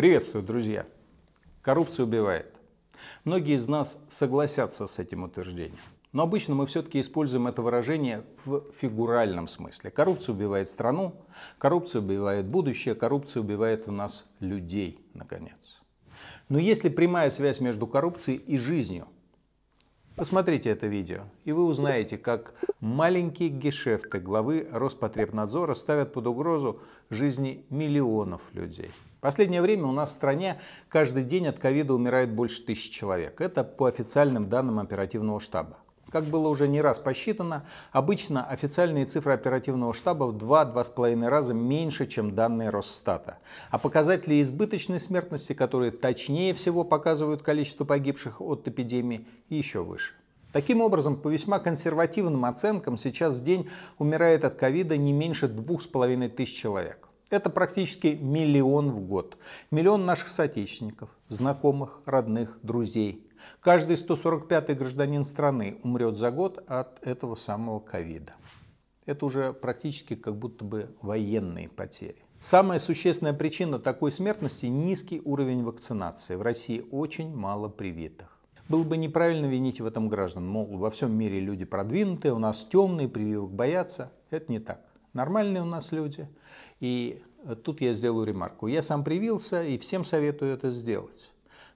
Приветствую, друзья! Коррупция убивает. Многие из нас согласятся с этим утверждением. Но обычно мы все-таки используем это выражение в фигуральном смысле. Коррупция убивает страну, коррупция убивает будущее, коррупция убивает у нас людей, наконец. Но есть ли прямая связь между коррупцией и жизнью? Посмотрите это видео, и вы узнаете, как маленькие гешефты главы Роспотребнадзора ставят под угрозу жизни миллионов людей. В последнее время у нас в стране каждый день от ковида умирает больше тысячи человек. Это по официальным данным оперативного штаба. Как было уже не раз посчитано, обычно официальные цифры оперативного штаба в 2-2,5 раза меньше, чем данные Росстата. А показатели избыточной смертности, которые точнее всего показывают количество погибших от эпидемии, еще выше. Таким образом, по весьма консервативным оценкам, сейчас в день умирает от ковида не меньше 2,5 тысяч человек. Это практически миллион в год. Миллион наших соотечественников, знакомых, родных, друзей, Каждый 145-й гражданин страны умрет за год от этого самого ковида. Это уже практически как будто бы военные потери. Самая существенная причина такой смертности – низкий уровень вакцинации. В России очень мало привитых. Было бы неправильно винить в этом граждан, мол, во всем мире люди продвинутые, у нас темные, прививок боятся. Это не так. Нормальные у нас люди. И тут я сделаю ремарку. Я сам привился и всем советую это сделать.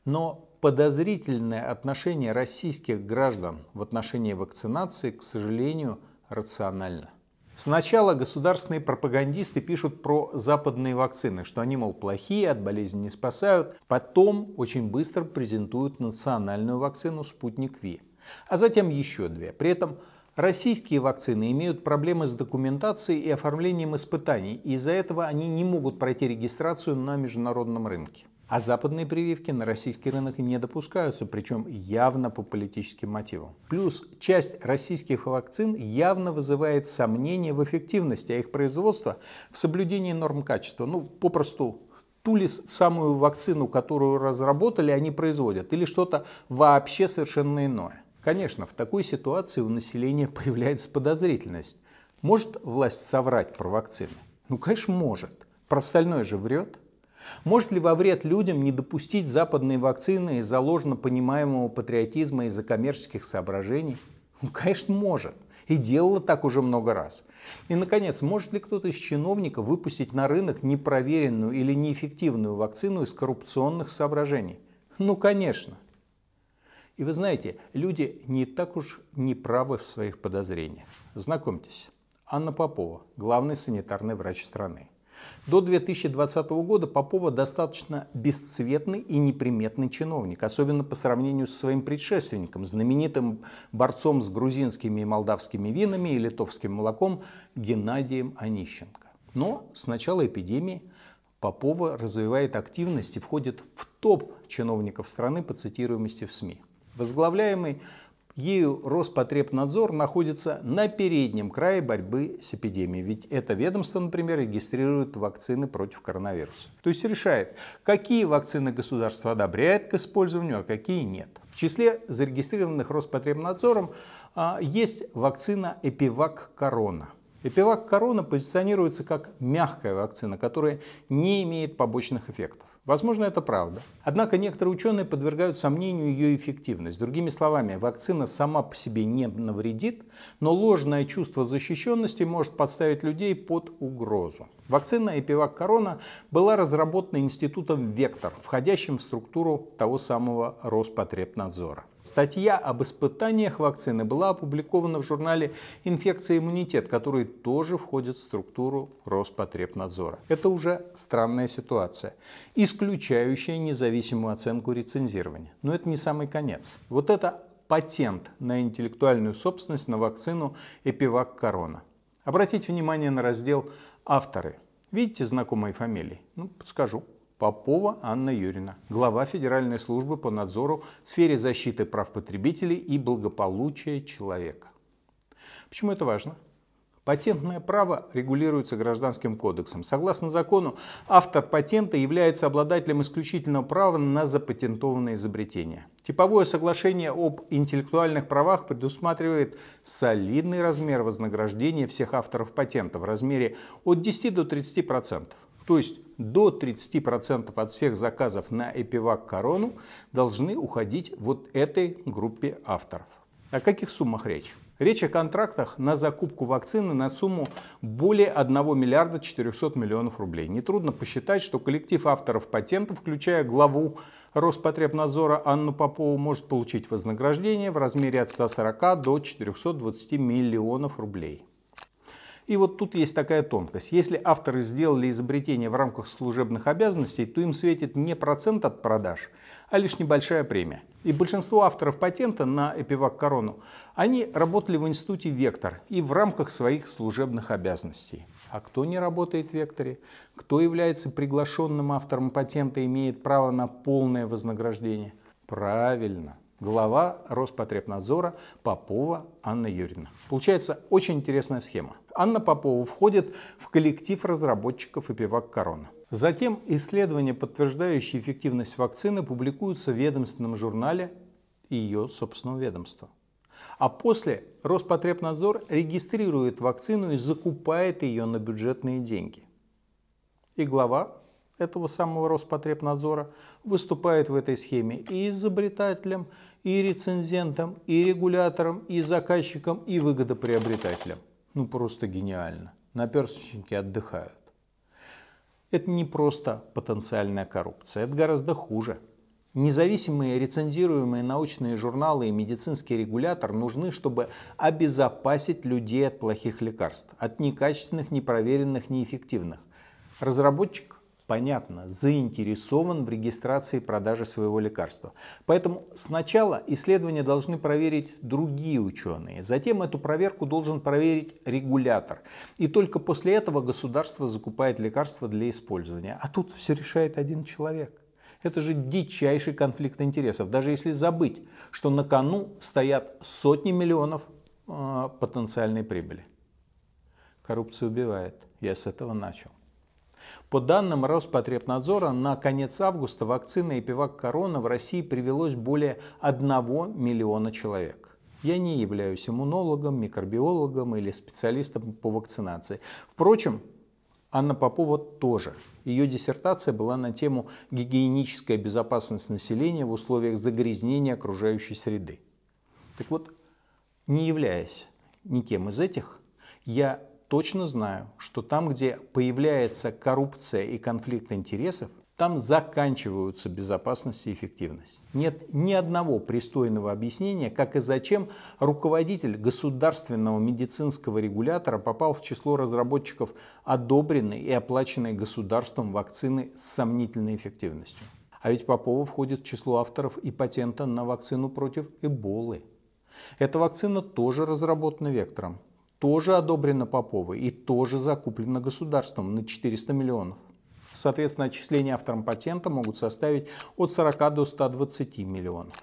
Но подозрительное отношение российских граждан в отношении вакцинации, к сожалению, рационально. Сначала государственные пропагандисты пишут про западные вакцины, что они, мол, плохие, от болезни не спасают. Потом очень быстро презентуют национальную вакцину «Спутник Ви», а затем еще две. При этом Российские вакцины имеют проблемы с документацией и оформлением испытаний, и из-за этого они не могут пройти регистрацию на международном рынке. А западные прививки на российский рынок не допускаются, причем явно по политическим мотивам. Плюс часть российских вакцин явно вызывает сомнения в эффективности а их производство в соблюдении норм качества. Ну, попросту ту ли самую вакцину, которую разработали, они производят, или что-то вообще совершенно иное. Конечно, в такой ситуации у населения появляется подозрительность. Может власть соврать про вакцины? Ну, конечно, может. Про остальное же врет. Может ли во вред людям не допустить западные вакцины из-за ложно понимаемого патриотизма из-за коммерческих соображений? Ну, конечно, может. И делала так уже много раз. И, наконец, может ли кто-то из чиновников выпустить на рынок непроверенную или неэффективную вакцину из коррупционных соображений? Ну, конечно. И вы знаете, люди не так уж не правы в своих подозрениях. Знакомьтесь, Анна Попова, главный санитарный врач страны. До 2020 года Попова достаточно бесцветный и неприметный чиновник, особенно по сравнению со своим предшественником, знаменитым борцом с грузинскими и молдавскими винами и литовским молоком Геннадием Онищенко. Но с начала эпидемии Попова развивает активность и входит в топ чиновников страны по цитируемости в СМИ. Возглавляемый Ею Роспотребнадзор находится на переднем крае борьбы с эпидемией. Ведь это ведомство, например, регистрирует вакцины против коронавируса. То есть решает, какие вакцины государство одобряет к использованию, а какие нет. В числе зарегистрированных Роспотребнадзором а, есть вакцина Эпивак Корона – Эпивак Корона позиционируется как мягкая вакцина, которая не имеет побочных эффектов. Возможно, это правда. Однако некоторые ученые подвергают сомнению ее эффективность. Другими словами, вакцина сама по себе не навредит, но ложное чувство защищенности может подставить людей под угрозу. Вакцина Эпивак Корона была разработана институтом Вектор, входящим в структуру того самого Роспотребнадзора. Статья об испытаниях вакцины была опубликована в журнале «Инфекция и иммунитет», который тоже входит в структуру Роспотребнадзора. Это уже странная ситуация, исключающая независимую оценку рецензирования. Но это не самый конец. Вот это патент на интеллектуальную собственность на вакцину «Эпивак Корона». Обратите внимание на раздел «Авторы». Видите знакомые фамилии? Ну, подскажу. Попова Анна Юрина, глава Федеральной службы по надзору в сфере защиты прав потребителей и благополучия человека. Почему это важно? Патентное право регулируется Гражданским кодексом. Согласно закону, автор патента является обладателем исключительного права на запатентованное изобретение. Типовое соглашение об интеллектуальных правах предусматривает солидный размер вознаграждения всех авторов патента в размере от 10 до 30 процентов. То есть до 30% от всех заказов на Эпивак Корону должны уходить вот этой группе авторов. О каких суммах речь? Речь о контрактах на закупку вакцины на сумму более 1 миллиарда 400 миллионов рублей. Нетрудно посчитать, что коллектив авторов патента, включая главу Роспотребнадзора Анну Попову, может получить вознаграждение в размере от 140 до 420 миллионов рублей. И вот тут есть такая тонкость. Если авторы сделали изобретение в рамках служебных обязанностей, то им светит не процент от продаж, а лишь небольшая премия. И большинство авторов патента на Эпивак Корону, они работали в институте «Вектор» и в рамках своих служебных обязанностей. А кто не работает в «Векторе», кто является приглашенным автором патента и имеет право на полное вознаграждение? Правильно, глава Роспотребнадзора Попова Анна Юрьевна. Получается очень интересная схема. Анна Попова входит в коллектив разработчиков эпивак «Корона». Затем исследования, подтверждающие эффективность вакцины, публикуются в ведомственном журнале ее собственного ведомства. А после Роспотребнадзор регистрирует вакцину и закупает ее на бюджетные деньги. И глава этого самого Роспотребнадзора выступает в этой схеме и изобретателем, и рецензентом, и регулятором, и заказчиком, и выгодоприобретателем. Ну просто гениально. Наперсточники отдыхают. Это не просто потенциальная коррупция, это гораздо хуже. Независимые рецензируемые научные журналы и медицинский регулятор нужны, чтобы обезопасить людей от плохих лекарств, от некачественных, непроверенных, неэффективных. Разработчик понятно, заинтересован в регистрации и продаже своего лекарства. Поэтому сначала исследования должны проверить другие ученые, затем эту проверку должен проверить регулятор. И только после этого государство закупает лекарства для использования. А тут все решает один человек. Это же дичайший конфликт интересов, даже если забыть, что на кону стоят сотни миллионов э, потенциальной прибыли. Коррупция убивает. Я с этого начал. По данным Роспотребнадзора, на конец августа вакцина «Эпивак Корона» в России привелось более 1 миллиона человек. Я не являюсь иммунологом, микробиологом или специалистом по вакцинации. Впрочем, Анна Попова тоже. Ее диссертация была на тему «Гигиеническая безопасность населения в условиях загрязнения окружающей среды». Так вот, не являясь никем из этих, я точно знаю, что там, где появляется коррупция и конфликт интересов, там заканчиваются безопасность и эффективность. Нет ни одного пристойного объяснения, как и зачем руководитель государственного медицинского регулятора попал в число разработчиков одобренной и оплаченной государством вакцины с сомнительной эффективностью. А ведь Попова входит в число авторов и патента на вакцину против Эболы. Эта вакцина тоже разработана вектором, тоже одобрено Поповой и тоже закуплено государством на 400 миллионов. Соответственно, отчисления авторам патента могут составить от 40 до 120 миллионов.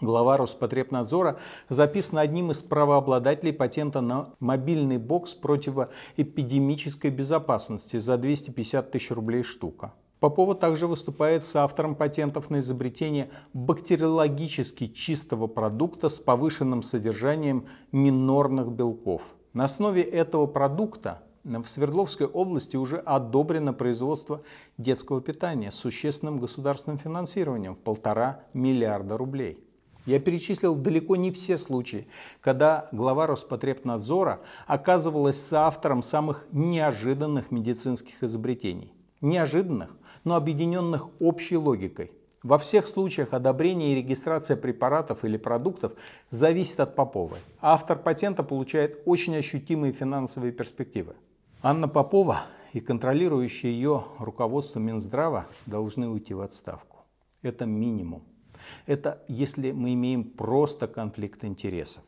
Глава Роспотребнадзора записан одним из правообладателей патента на мобильный бокс противоэпидемической безопасности за 250 тысяч рублей штука. Попова также выступает с автором патентов на изобретение бактериологически чистого продукта с повышенным содержанием минорных белков. На основе этого продукта в Свердловской области уже одобрено производство детского питания с существенным государственным финансированием в полтора миллиарда рублей. Я перечислил далеко не все случаи, когда глава Роспотребнадзора оказывалась соавтором самых неожиданных медицинских изобретений. Неожиданных, но объединенных общей логикой. Во всех случаях одобрение и регистрация препаратов или продуктов зависит от Поповой. Автор патента получает очень ощутимые финансовые перспективы. Анна Попова и контролирующее ее руководство Минздрава должны уйти в отставку. Это минимум. Это если мы имеем просто конфликт интересов.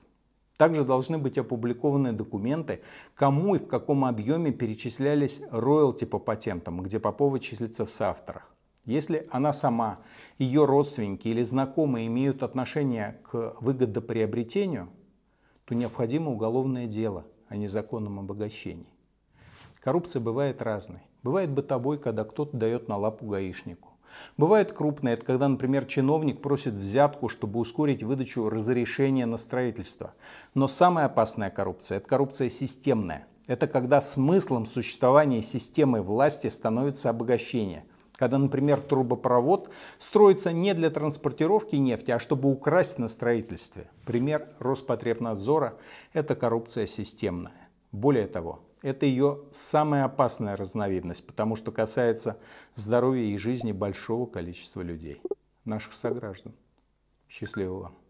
Также должны быть опубликованы документы, кому и в каком объеме перечислялись роялти по патентам, где Попова числится в соавторах. Если она сама, ее родственники или знакомые имеют отношение к выгодоприобретению, то необходимо уголовное дело о а незаконном обогащении. Коррупция бывает разной. Бывает бытовой, когда кто-то дает на лапу гаишнику. Бывает крупное, это когда, например, чиновник просит взятку, чтобы ускорить выдачу разрешения на строительство. Но самая опасная коррупция – это коррупция системная. Это когда смыслом существования системы власти становится обогащение – когда, например, трубопровод строится не для транспортировки нефти, а чтобы украсть на строительстве. Пример Роспотребнадзора – это коррупция системная. Более того, это ее самая опасная разновидность, потому что касается здоровья и жизни большого количества людей, наших сограждан. Счастливого вам!